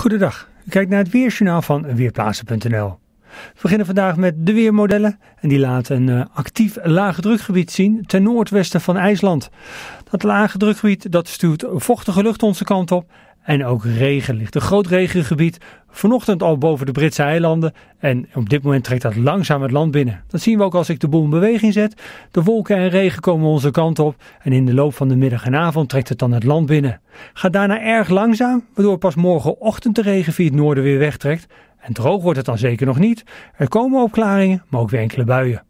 Goedendag, Kijk naar het Weersjournaal van Weerplaatsen.nl. We beginnen vandaag met de weermodellen en die laten een eh, actief lage drukgebied zien ten noordwesten van IJsland. Dat lage drukgebied dat stuurt vochtige lucht onze kant op en ook regen ligt. Een groot regengebied, vanochtend al boven de Britse eilanden. En op dit moment trekt dat langzaam het land binnen. Dat zien we ook als ik de boel in beweging zet. De wolken en regen komen onze kant op. En in de loop van de middag en avond trekt het dan het land binnen. Gaat daarna erg langzaam, waardoor pas morgenochtend de regen via het noorden weer wegtrekt. En droog wordt het dan zeker nog niet. Er komen opklaringen, maar ook weer enkele buien.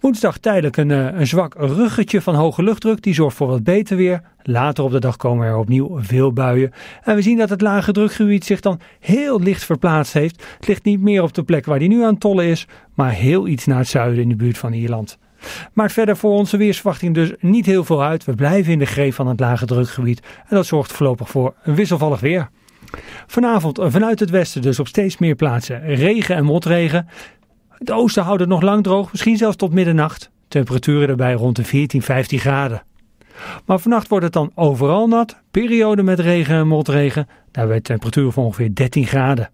Woensdag tijdelijk een, eh, een zwak ruggetje van hoge luchtdruk. Die zorgt voor wat beter weer. Later op de dag komen er opnieuw veel buien. En we zien dat het lage drukgebied zich dan heel licht verplaatst heeft. Het ligt niet meer op de plek waar die nu aan tollen is, maar heel iets naar het zuiden in de buurt van Ierland. Maakt verder voor onze weersverwachting dus niet heel veel uit. We blijven in de greep van het lage drukgebied en dat zorgt voorlopig voor een wisselvallig weer. Vanavond eh, vanuit het westen dus op steeds meer plaatsen regen en motregen. Het oosten houdt het nog lang droog, misschien zelfs tot middernacht. Temperaturen daarbij rond de 14, 15 graden. Maar vannacht wordt het dan overal nat, periode met regen en motregen, daarbij temperatuur van ongeveer 13 graden.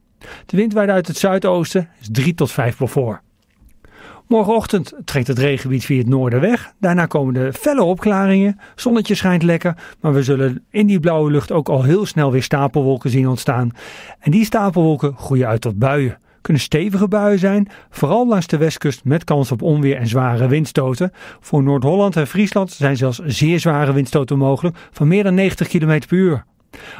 De wind waait uit het zuidoosten, is 3 tot 5 voor. Morgenochtend trekt het regengebied via het noorden weg. Daarna komen de felle opklaringen. Zonnetje schijnt lekker. Maar we zullen in die blauwe lucht ook al heel snel weer stapelwolken zien ontstaan. En die stapelwolken groeien uit tot buien kunnen stevige buien zijn, vooral langs de westkust met kans op onweer en zware windstoten. Voor Noord-Holland en Friesland zijn zelfs zeer zware windstoten mogelijk van meer dan 90 km per uur.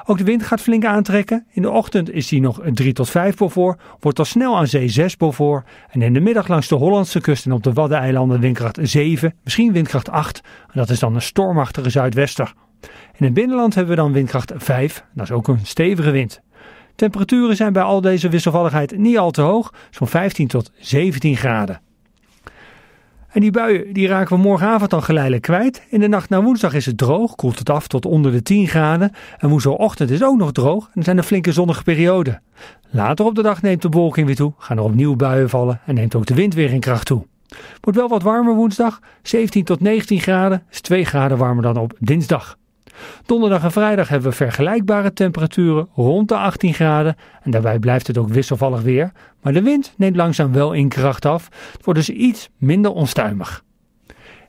Ook de wind gaat flink aantrekken. In de ochtend is die nog 3 tot 5 voor, wordt al snel aan zee 6 voor. En in de middag langs de Hollandse kust en op de Waddeneilanden windkracht 7, misschien windkracht 8. En dat is dan een stormachtige zuidwester. In het binnenland hebben we dan windkracht 5, dat is ook een stevige wind. Temperaturen zijn bij al deze wisselvalligheid niet al te hoog, zo'n 15 tot 17 graden. En die buien die raken we morgenavond dan geleidelijk kwijt. In de nacht naar woensdag is het droog, koelt het af tot onder de 10 graden. En woensdagochtend is ook nog droog en zijn een flinke zonnige perioden. Later op de dag neemt de bewolking weer toe, gaan er opnieuw buien vallen en neemt ook de wind weer in kracht toe. Wordt wel wat warmer woensdag, 17 tot 19 graden, is 2 graden warmer dan op dinsdag. Donderdag en vrijdag hebben we vergelijkbare temperaturen rond de 18 graden. En daarbij blijft het ook wisselvallig weer. Maar de wind neemt langzaam wel in kracht af. Het wordt dus iets minder onstuimig.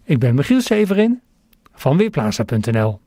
Ik ben Michiel Severin van Weerplaza.nl